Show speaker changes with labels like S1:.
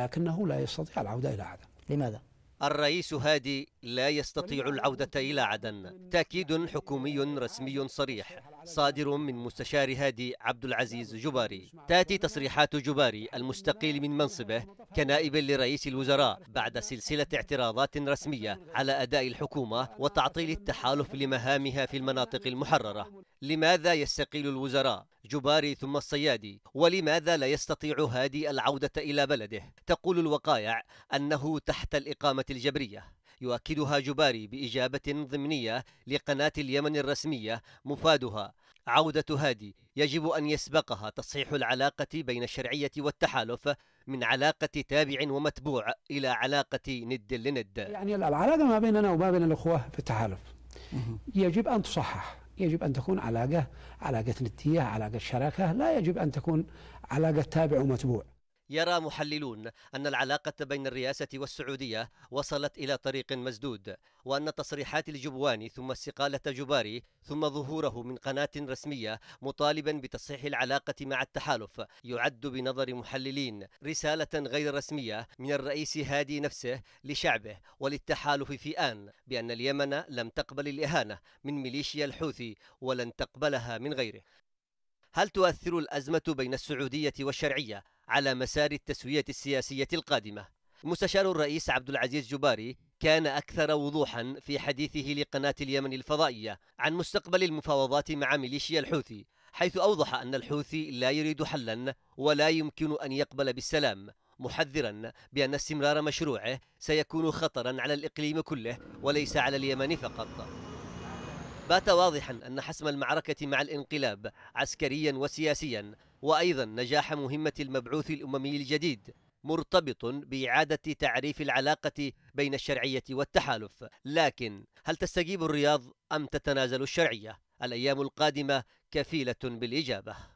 S1: لكنه لا يستطيع العودة إلى عدن لماذا؟
S2: الرئيس هادي لا يستطيع العودة إلى عدن تأكيد حكومي رسمي صريح صادر من مستشار هادي عبد العزيز جباري تأتي تصريحات جباري المستقيل من منصبه كنائب لرئيس الوزراء بعد سلسلة اعتراضات رسمية على أداء الحكومة وتعطيل التحالف لمهامها في المناطق المحررة لماذا يستقيل الوزراء جباري ثم الصيادي ولماذا لا يستطيع هادي العودة إلى بلده تقول الوقائع أنه تحت الإقامة الجبرية يؤكدها جباري بإجابة ضمنية لقناة اليمن الرسمية مفادها عودة هادي يجب أن يسبقها تصحيح العلاقة بين الشرعية والتحالف من علاقة تابع ومتبوع إلى علاقة ند لند يعني
S1: العلاقة ما بيننا وما بين الأخوة في التحالف يجب أن تصحح يجب أن تكون علاقة علاقة ندية علاقة شراكة لا يجب أن تكون علاقة تابع ومتبوع
S2: يرى محللون أن العلاقة بين الرئاسة والسعودية وصلت إلى طريق مسدود وأن تصريحات الجبواني ثم استقالة جباري ثم ظهوره من قناة رسمية مطالبا بتصحيح العلاقة مع التحالف يعد بنظر محللين رسالة غير رسمية من الرئيس هادي نفسه لشعبه وللتحالف في آن بأن اليمن لم تقبل الإهانة من ميليشيا الحوثي ولن تقبلها من غيره هل تؤثر الأزمة بين السعودية والشرعية على مسار التسوية السياسية القادمة؟ مستشار الرئيس عبد العزيز جباري كان أكثر وضوحا في حديثه لقناة اليمن الفضائية عن مستقبل المفاوضات مع ميليشيا الحوثي حيث أوضح أن الحوثي لا يريد حلا ولا يمكن أن يقبل بالسلام محذرا بأن استمرار مشروعه سيكون خطرا على الإقليم كله وليس على اليمن فقط بات واضحا أن حسم المعركة مع الانقلاب عسكريا وسياسيا وأيضا نجاح مهمة المبعوث الأممي الجديد مرتبط بإعادة تعريف العلاقة بين الشرعية والتحالف لكن هل تستجيب الرياض أم تتنازل الشرعية؟ الأيام القادمة كفيلة بالإجابة